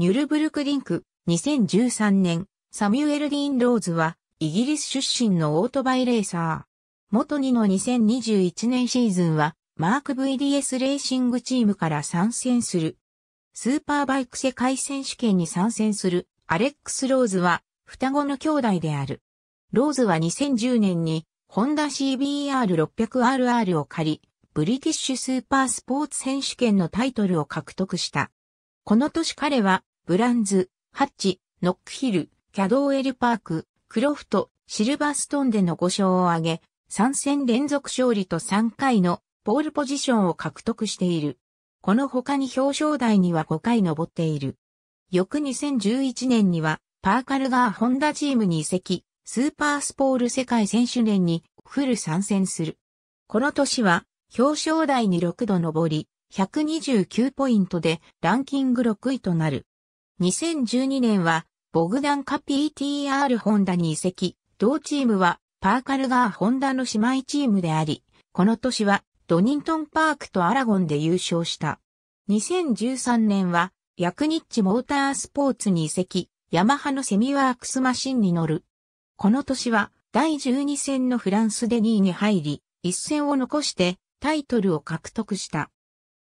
ニュルブルクリンク、2013年、サミュエル・ディーン・ローズは、イギリス出身のオートバイレーサー。元2の2021年シーズンは、マーク VDS レーシングチームから参戦する。スーパーバイク世界選手権に参戦する、アレックス・ローズは、双子の兄弟である。ローズは2010年に、ホンダ CBR600RR を借り、ブリティッシュスーパースポーツ選手権のタイトルを獲得した。この年彼はブランズ、ハッチ、ノックヒル、キャドーエルパーク、クロフト、シルバーストンでの5勝を挙げ、3戦連続勝利と3回のポールポジションを獲得している。この他に表彰台には5回上っている。翌2011年には、パーカルがホンダチームに移籍、スーパースポール世界選手連にフル参戦する。この年は、表彰台に6度上り、129ポイントでランキング6位となる。2012年は、ボグダンカ PTR ホンダに移籍、同チームは、パーカルガーホンダの姉妹チームであり、この年は、ドニントンパークとアラゴンで優勝した。2013年は、ヤクニッチモータースポーツに移籍、ヤマハのセミワークスマシンに乗る。この年は、第12戦のフランスで2位に入り、1戦を残してタイトルを獲得した。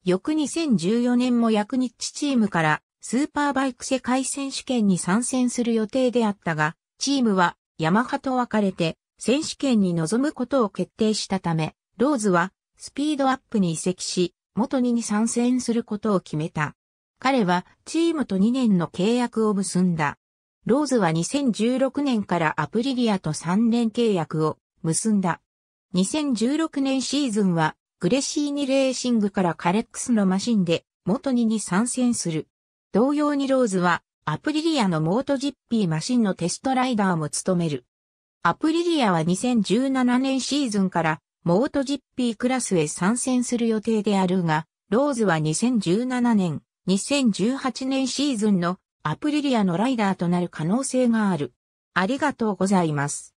翌2014年もヤクニッチチームからスーパーバイク世界選手権に参戦する予定であったが、チームはヤマハと別れて選手権に臨むことを決定したため、ローズはスピードアップに移籍し、元2に参戦することを決めた。彼はチームと2年の契約を結んだ。ローズは2016年からアプリリアと3年契約を結んだ。2016年シーズンはグレシーニレーシングからカレックスのマシンで元2に参戦する。同様にローズは、アプリリアのモートジッピーマシンのテストライダーも務める。アプリリアは2017年シーズンからモートジッピークラスへ参戦する予定であるが、ローズは2017年、2018年シーズンのアプリリアのライダーとなる可能性がある。ありがとうございます。